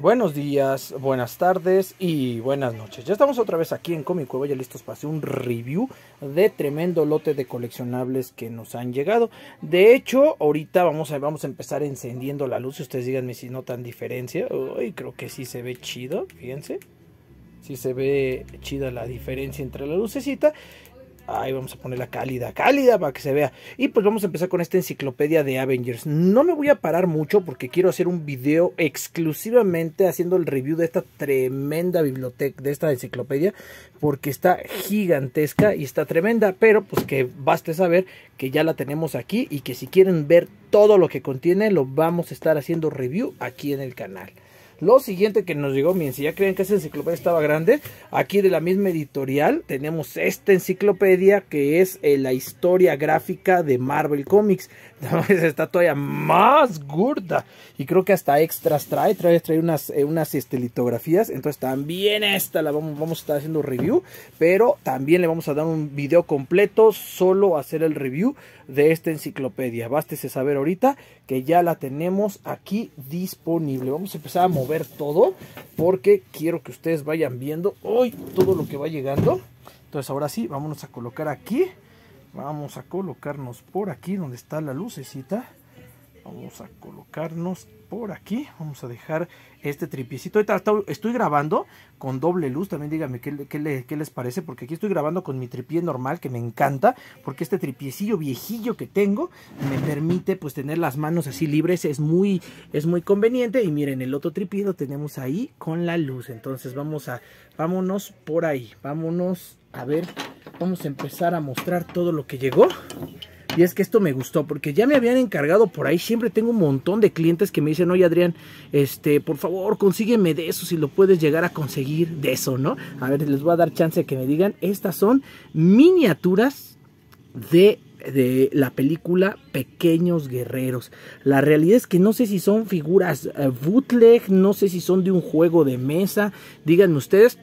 Buenos días, buenas tardes y buenas noches. Ya estamos otra vez aquí en Comic Cueva, ya listos para hacer un review de tremendo lote de coleccionables que nos han llegado. De hecho, ahorita vamos a, vamos a empezar encendiendo la luz. Ustedes díganme si notan diferencia. Uy, creo que sí se ve chido, fíjense. Sí se ve chida la diferencia entre la lucecita. Ahí vamos a ponerla cálida, cálida para que se vea. Y pues vamos a empezar con esta enciclopedia de Avengers. No me voy a parar mucho porque quiero hacer un video exclusivamente haciendo el review de esta tremenda biblioteca, de esta enciclopedia, porque está gigantesca y está tremenda, pero pues que baste saber que ya la tenemos aquí y que si quieren ver todo lo que contiene, lo vamos a estar haciendo review aquí en el canal. Lo siguiente que nos llegó, miren, si ya creen que esa enciclopedia estaba grande, aquí de la misma editorial tenemos esta enciclopedia que es eh, la historia gráfica de Marvel Comics. está todavía más gorda. Y creo que hasta extras trae. Trae, unas, eh, unas este, Entonces también esta la vamos, vamos a estar haciendo review. Pero también le vamos a dar un video completo. Solo hacer el review de esta enciclopedia. Bástese saber ahorita que ya la tenemos aquí disponible. Vamos a empezar a mover todo. Porque quiero que ustedes vayan viendo hoy todo lo que va llegando. Entonces ahora sí, vámonos a colocar aquí. Vamos a colocarnos por aquí donde está la lucecita. Vamos a colocarnos por aquí. Vamos a dejar este tripiecito. estoy grabando con doble luz. También díganme qué, les parece. Porque aquí estoy grabando con mi tripié normal que me encanta. Porque este tripiecillo viejillo que tengo me permite pues tener las manos así libres. Es muy, es muy conveniente. Y miren, el otro tripié lo tenemos ahí con la luz. Entonces vamos a, vámonos por ahí. Vámonos a ver, vamos a empezar a mostrar todo lo que llegó. Y es que esto me gustó, porque ya me habían encargado por ahí. Siempre tengo un montón de clientes que me dicen, oye Adrián, este, por favor, consígueme de eso, si lo puedes llegar a conseguir de eso, ¿no? A ver, les voy a dar chance de que me digan. Estas son miniaturas de la película Pequeños Guerreros. La realidad es que no sé si son figuras eh, bootleg, no sé si son de un juego de mesa. Díganme ustedes,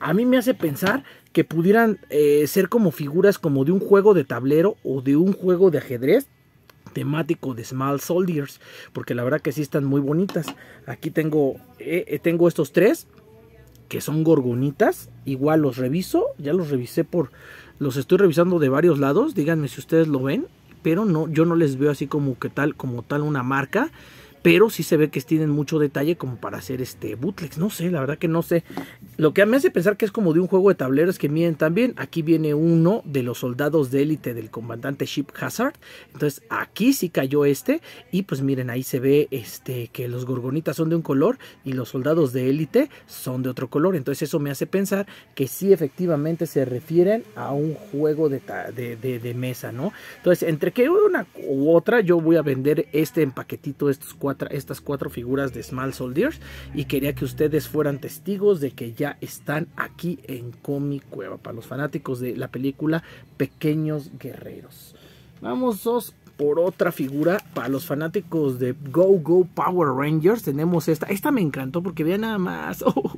a mí me hace pensar que pudieran eh, ser como figuras como de un juego de tablero o de un juego de ajedrez temático de Small Soldiers, porque la verdad que sí están muy bonitas. Aquí tengo, eh, eh, tengo estos tres que son gorgonitas, igual los reviso, ya los revisé por, los estoy revisando de varios lados, díganme si ustedes lo ven, pero no, yo no les veo así como que tal, como tal una marca pero sí se ve que tienen mucho detalle como para hacer este bootlegs. No sé, la verdad que no sé. Lo que me hace pensar que es como de un juego de tableros. que miren también, aquí viene uno de los soldados de élite del comandante Ship Hazard. Entonces aquí sí cayó este y pues miren, ahí se ve este que los gorgonitas son de un color y los soldados de élite son de otro color. Entonces eso me hace pensar que sí efectivamente se refieren a un juego de, de mesa, ¿no? Entonces entre que una u otra yo voy a vender este empaquetito, estos cuatro estas cuatro figuras de Small Soldiers y quería que ustedes fueran testigos de que ya están aquí en Comic Cueva para los fanáticos de la película Pequeños Guerreros. Vamos dos por otra figura. Para los fanáticos de Go Go Power Rangers tenemos esta. Esta me encantó porque vea nada más. Oh,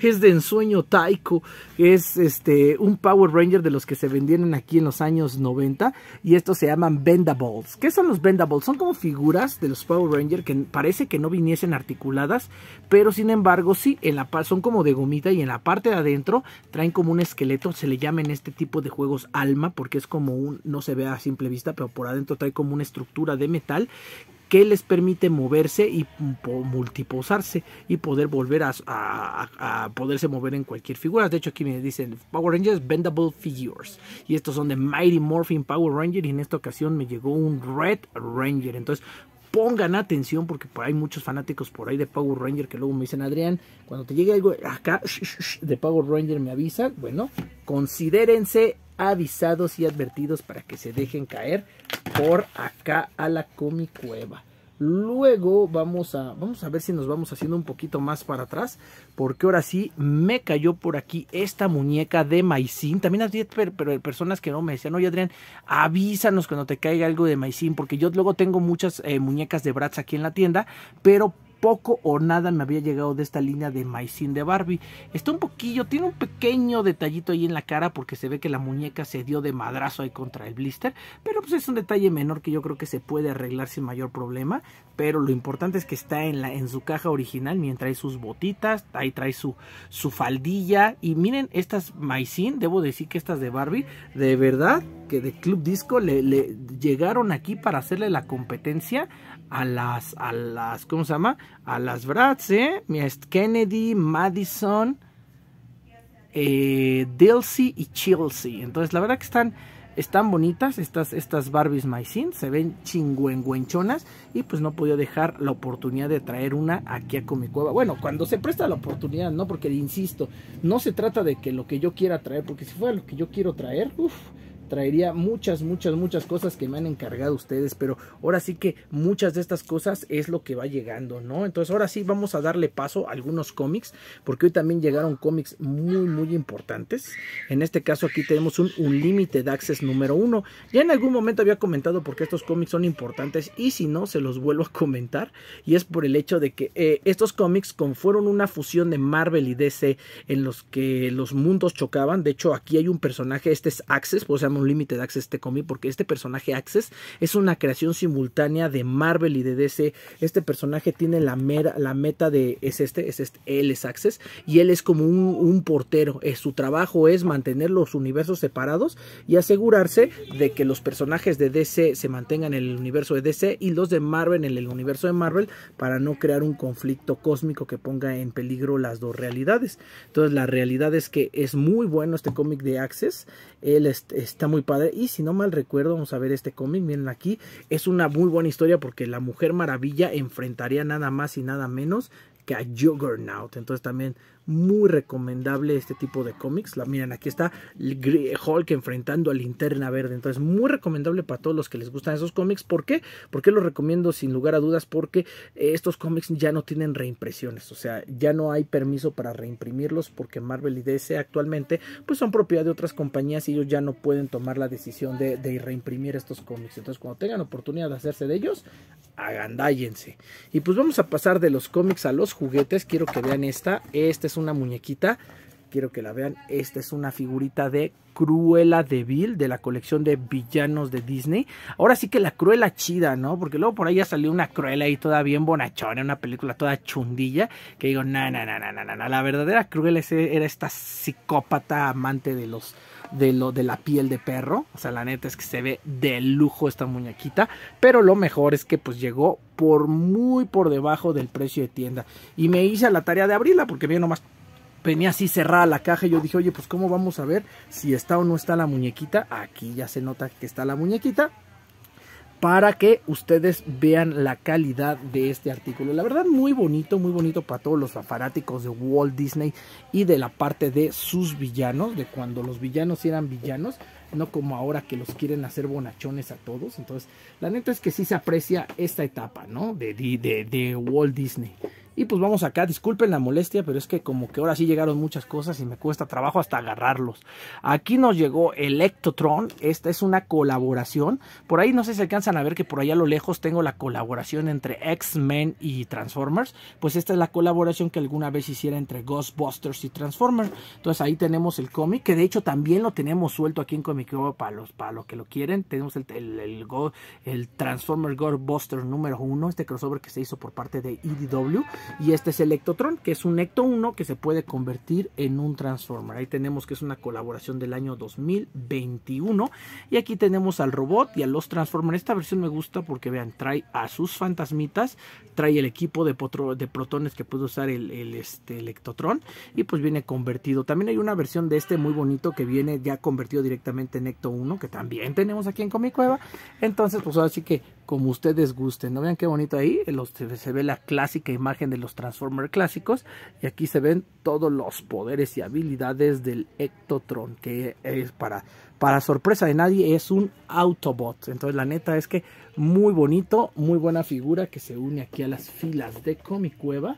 es de ensueño taiko. Es este un Power Ranger de los que se vendieron aquí en los años 90. Y estos se llaman Vendaballs. ¿Qué son los Vendaballs? Son como figuras de los Power Rangers que parece que no viniesen articuladas. Pero sin embargo sí, en la, son como de gomita y en la parte de adentro traen como un esqueleto. Se le llama en este tipo de juegos alma porque es como un... No se ve a simple vista, pero por adentro trae como una estructura de metal que les permite moverse y multiposarse y poder volver a, poderse mover en cualquier figura. De hecho, aquí me dicen Power Rangers Bendable Figures. Y estos son de Mighty Morphin Power Ranger. Y en esta ocasión me llegó un Red Ranger. Entonces, pongan atención porque hay muchos fanáticos por ahí de Power Ranger que luego me dicen, Adrián, cuando te llegue algo acá de Power Ranger me avisan. Bueno, considérense avisados y advertidos para que se dejen caer por acá a la comicueva. Luego vamos a, vamos a ver si nos vamos haciendo un poquito más para atrás, porque ahora sí me cayó por aquí esta muñeca de maicín. También había pero personas que no me decían, oye Adrián, avísanos cuando te caiga algo de maicín, porque yo luego tengo muchas eh, muñecas de Bratz aquí en la tienda, pero poco o nada me había llegado de esta línea de maicín de Barbie. Está un poquillo, tiene un pequeño detallito ahí en la cara porque se ve que la muñeca se dio de madrazo ahí contra el blister, pero pues es un detalle menor que yo creo que se puede arreglar sin mayor problema pero lo importante es que está en, la, en su caja original, Mientras hay sus botitas, ahí trae su, su faldilla, y miren estas maicín, debo decir que estas de Barbie, de verdad, que de Club Disco le, llegaron aquí para hacerle la competencia a las, a las, ¿cómo se llama? A las Bratz, ¿eh? Mira, Kennedy, Madison, eh, Delcy y Chelsea, entonces la verdad que están están bonitas estas, estas Barbies My se ven chingüengüenchonas y pues no podía dejar la oportunidad de traer una aquí a Cueva. Bueno, cuando se presta la oportunidad, ¿no? Porque insisto, no se trata de que lo que yo quiera traer, porque si fuera lo que yo quiero traer, uff traería muchas, muchas, muchas cosas que me han encargado ustedes, pero ahora sí que muchas de estas cosas es lo que va llegando, ¿no? Entonces ahora sí vamos a darle paso a algunos cómics, porque hoy también llegaron cómics muy, muy importantes. En este caso aquí tenemos un Unlimited Access número uno. Ya en algún momento había comentado por qué estos cómics son importantes y si no, se los vuelvo a comentar. Y es por el hecho de que eh, estos cómics con, fueron una fusión de Marvel y DC en los que los mundos chocaban. De hecho, aquí hay un personaje, este es Access, pues o sea, un límite de Access este cómic, porque este personaje Access es una creación simultánea de Marvel y de DC. Este personaje tiene la, la meta de, es este, es este, él es Access, y él es como un, portero. su trabajo es mantener los universos separados y asegurarse de que los personajes de DC se mantengan en el universo de DC y los de Marvel en el universo de Marvel para no crear un conflicto cósmico que ponga en peligro las dos realidades. Entonces la realidad es que es muy bueno este cómic de Access. Él está muy padre. Y si no mal recuerdo, vamos a ver este cómic. Miren aquí, es una muy buena historia porque la Mujer Maravilla enfrentaría nada más y nada menos que a Juggernaut. Entonces también muy recomendable este tipo de cómics. La, miren, aquí está Hulk enfrentando a Linterna Verde. Entonces, muy recomendable para todos los que les gustan esos cómics. ¿Por qué? Porque los recomiendo sin lugar a dudas porque eh, estos cómics ya no tienen reimpresiones. O sea, ya no hay permiso para reimprimirlos porque Marvel y DC actualmente pues son propiedad de otras compañías y ellos ya no pueden tomar la decisión de, reimprimir estos cómics. Entonces, cuando tengan oportunidad de hacerse de ellos, agandállense. Y pues vamos a pasar de los cómics a los juguetes. Quiero que vean esta. Este es una muñequita quiero que la vean. Esta es una figurita de Cruela de de la colección de villanos de Disney. Ahora sí que la Cruella chida, ¿no? Porque luego por ahí ya salió una Cruella ahí toda bien bonachona, una película toda chundilla, que digo, na, na, na, na, na, na. la verdadera Cruella era esta psicópata amante de los de lo de la piel de perro, o sea, la neta es que se ve de lujo esta muñequita, pero lo mejor es que pues llegó por muy por debajo del precio de tienda y me hice la tarea de abrirla porque vio nomás venía así cerrada la caja y yo dije, oye, pues cómo vamos a ver si está o no está la muñequita. Aquí ya se nota que está la muñequita para que ustedes vean la calidad de este artículo. La verdad muy bonito, muy bonito para todos los fanáticos de Walt Disney y de la parte de sus villanos, de cuando los villanos eran villanos, no como ahora que los quieren hacer bonachones a todos. Entonces, la neta es que sí se aprecia esta etapa, ¿no? De, de, de Walt Disney. Y pues vamos acá, disculpen la molestia, pero es que como que ahora sí llegaron muchas cosas y me cuesta trabajo hasta agarrarlos. Aquí nos llegó Electrotron, esta es una colaboración. Por ahí no sé si alcanzan a ver que por allá a lo lejos tengo la colaboración entre X-Men y Transformers. Pues esta es la colaboración que alguna vez hiciera entre Ghostbusters y Transformers. Entonces ahí tenemos el cómic, que de hecho también lo tenemos suelto aquí en Comic para para los que lo quieren. Tenemos el, el, el Transformers Ghostbusters número 1, este crossover que se hizo por parte de EDW. Y este es Electotron que es un Ecto 1 que se puede convertir en un Transformer. Ahí tenemos que es una colaboración del año 2021. Y aquí tenemos al robot y a los Transformers. Esta versión me gusta porque vean, trae a sus fantasmitas, trae el equipo de, de protones que puede usar el, el, este, Electotron y pues viene convertido. También hay una versión de este muy bonito que viene ya convertido directamente en Ecto 1, que también tenemos aquí en Comicueva. Entonces, pues ahora sí que como ustedes gusten. ¿No vean qué bonito ahí? Eh, se ve la clásica imagen de los Transformers clásicos. Y aquí se ven todos los poderes y habilidades del Ectotron. Que es para, para sorpresa de nadie, es un Autobot. Entonces la neta es que muy bonito, muy buena figura que se une aquí a las filas de Comic Cueva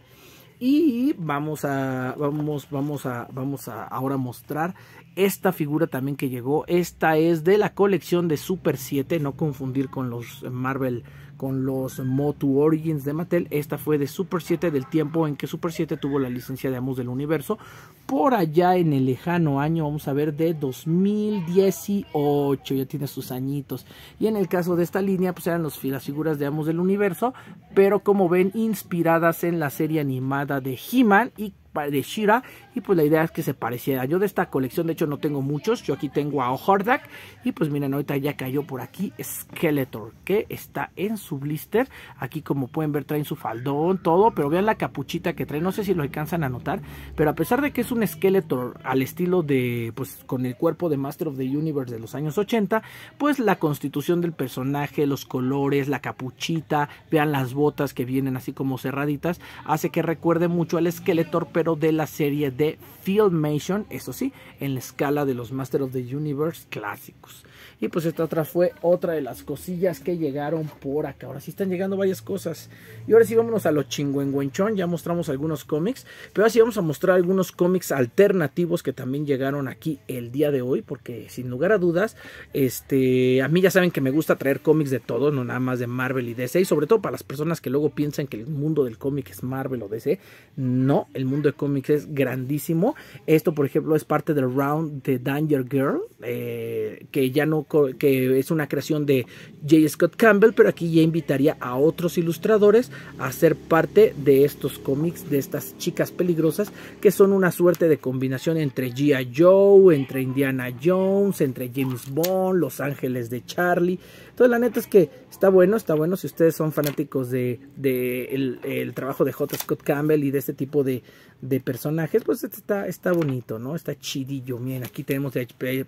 y vamos a vamos vamos a vamos a ahora mostrar esta figura también que llegó esta es de la colección de Super 7 no confundir con los Marvel con los Motu Origins de Mattel. Esta fue de Super 7 del tiempo en que Super 7 tuvo la licencia de Amos del Universo. Por allá en el lejano año, vamos a ver, de 2018. Ya tiene sus añitos. Y en el caso de esta línea, pues eran las figuras de Amos del Universo. Pero como ven, inspiradas en la serie animada de He-Man. Y de Shira y pues la idea es que se pareciera. Yo de esta colección de hecho no tengo muchos, yo aquí tengo a Hordak y pues miren, ahorita ya cayó por aquí Skeletor que está en su blister. Aquí como pueden ver traen su faldón, todo, pero vean la capuchita que trae, no sé si lo alcanzan a notar, pero a pesar de que es un Skeletor al estilo de pues con el cuerpo de Master of the Universe de los años 80, pues la constitución del personaje, los colores, la capuchita, vean las botas que vienen así como cerraditas, hace que recuerde mucho al Skeletor, pero de la serie de Filmation, eso sí, en la escala de los Master of the Universe clásicos. Y pues esta otra fue otra de las cosillas que llegaron por acá. Ahora sí están llegando varias cosas. Y ahora sí vámonos a lo chingüengüenchón. Ya mostramos algunos cómics. Pero así vamos a mostrar algunos cómics alternativos que también llegaron aquí el día de hoy. Porque sin lugar a dudas, este, a mí ya saben que me gusta traer cómics de todo, no nada más de Marvel y DC. Y sobre todo para las personas que luego piensan que el mundo del cómic es Marvel o DC. No, el mundo de cómics es grandísimo. Esto, por ejemplo, es parte del round de Danger Girl, eh, que ya no que es una creación de J. Scott Campbell, pero aquí ya invitaría a otros ilustradores a ser parte de estos cómics, de estas chicas peligrosas, que son una suerte de combinación entre Gia Joe, entre Indiana Jones, entre James Bond, Los Ángeles de Charlie. Entonces, la neta es que está bueno, está bueno. Si ustedes son fanáticos de, de el, el trabajo de J. Scott Campbell y de este tipo de, de personajes, pues está, está bonito, ¿no? Está chidillo. Miren, aquí tenemos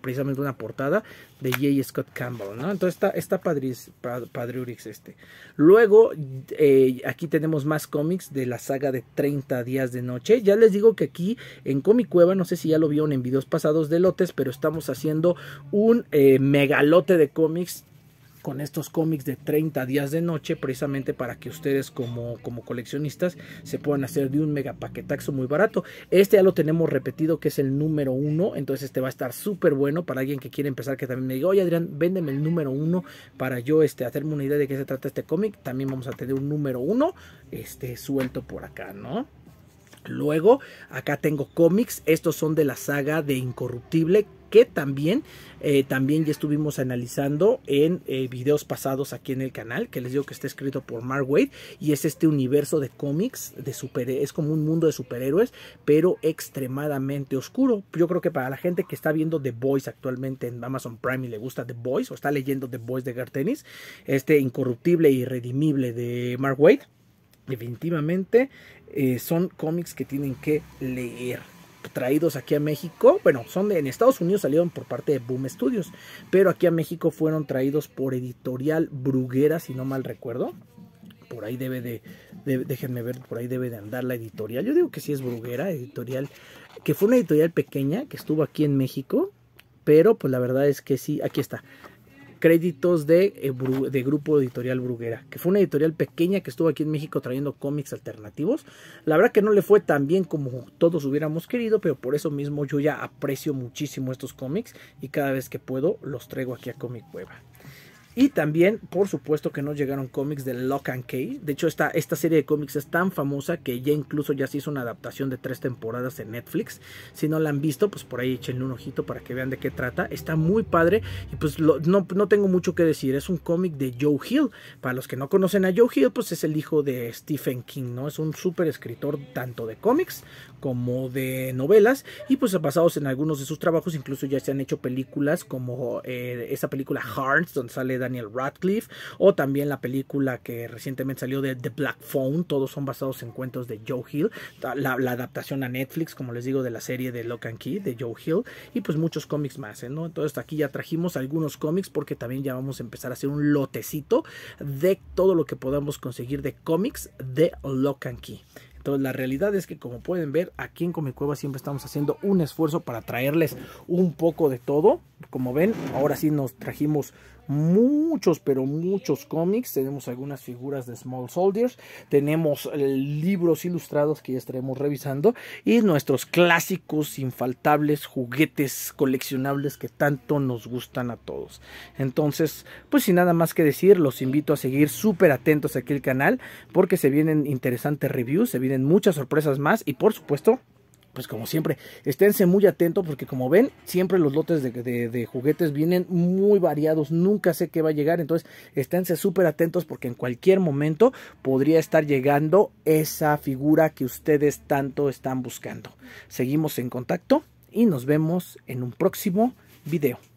precisamente una portada de J. Scott Campbell, ¿no? Entonces está, está padris, Urix este. Luego, eh, aquí tenemos más cómics de la saga de 30 días de noche. Ya les digo que aquí en Comic Cueva, no sé si ya lo vieron en videos pasados de lotes, pero estamos haciendo un eh, megalote de cómics con estos cómics de 30 días de noche, precisamente para que ustedes como, como coleccionistas se puedan hacer de un mega paquetaxo muy barato. Este ya lo tenemos repetido que es el número uno, entonces este va a estar súper bueno para alguien que quiere empezar que también me diga, oye Adrián, véndeme el número uno para yo este, hacerme una idea de qué se trata este cómic. También vamos a tener un número uno este, suelto por acá, ¿no? Luego, acá tengo cómics, estos son de la saga de Incorruptible, que también, eh, también ya estuvimos analizando en eh, videos pasados aquí en el canal, que les digo que está escrito por Mark Wade, y es este universo de cómics, de super, es como un mundo de superhéroes, pero extremadamente oscuro. Yo creo que para la gente que está viendo The Boys actualmente en Amazon Prime y le gusta The Boys, o está leyendo The Boys de Gartenis, este incorruptible y irredimible de Mark Wade, definitivamente eh, son cómics que tienen que leer. Traídos aquí a México, bueno, son de, en Estados Unidos salieron por parte de Boom Studios, pero aquí a México fueron traídos por editorial Bruguera, si no mal recuerdo. Por ahí debe de, de déjenme ver, por ahí debe de andar la editorial. Yo digo que sí es Bruguera, editorial, que fue una editorial pequeña que estuvo aquí en México, pero pues la verdad es que sí, aquí está créditos eh, de, Grupo Editorial Bruguera, que fue una editorial pequeña que estuvo aquí en México trayendo cómics alternativos. La verdad que no le fue tan bien como todos hubiéramos querido, pero por eso mismo yo ya aprecio muchísimo estos cómics y cada vez que puedo los traigo aquí a Comic Cueva. Y también, por supuesto, que no llegaron cómics de Lock and Key. De hecho, esta, esta serie de cómics es tan famosa que ya incluso ya se hizo una adaptación de tres temporadas en Netflix. Si no la han visto, pues por ahí échenle un ojito para que vean de qué trata. Está muy padre y pues no, tengo mucho que decir. Es un cómic de Joe Hill. Para los que no conocen a Joe Hill, pues es el hijo de Stephen King, ¿no? Es un súper escritor tanto de cómics como de novelas y pues basados en algunos de sus trabajos incluso ya se han hecho películas como eh, esa película Hearts donde sale Daniel Radcliffe, o también la película que recientemente salió de The Black Phone, todos son basados en cuentos de Joe Hill, la, adaptación a Netflix, como les digo, de la serie de Lock and Key de Joe Hill, y pues muchos cómics más, ¿eh? ¿no? Entonces aquí ya trajimos algunos cómics porque también ya vamos a empezar a hacer un lotecito de todo lo que podamos conseguir de cómics de Lock and Key. Entonces la realidad es que como pueden ver aquí en Comic Cueva siempre estamos haciendo un esfuerzo para traerles un poco de todo. Como ven, ahora sí nos trajimos muchos, pero muchos cómics. Tenemos algunas figuras de Small Soldiers. Tenemos libros ilustrados que ya estaremos revisando. Y nuestros clásicos, infaltables, juguetes coleccionables que tanto nos gustan a todos. Entonces, pues sin nada más que decir, los invito a seguir súper atentos aquí al canal. Porque se vienen interesantes reviews, se vienen muchas sorpresas más. Y por supuesto pues como siempre, esténse muy atentos porque como ven, siempre los lotes de, juguetes vienen muy variados, nunca sé qué va a llegar, entonces esténse súper atentos porque en cualquier momento podría estar llegando esa figura que ustedes tanto están buscando. Seguimos en contacto y nos vemos en un próximo video.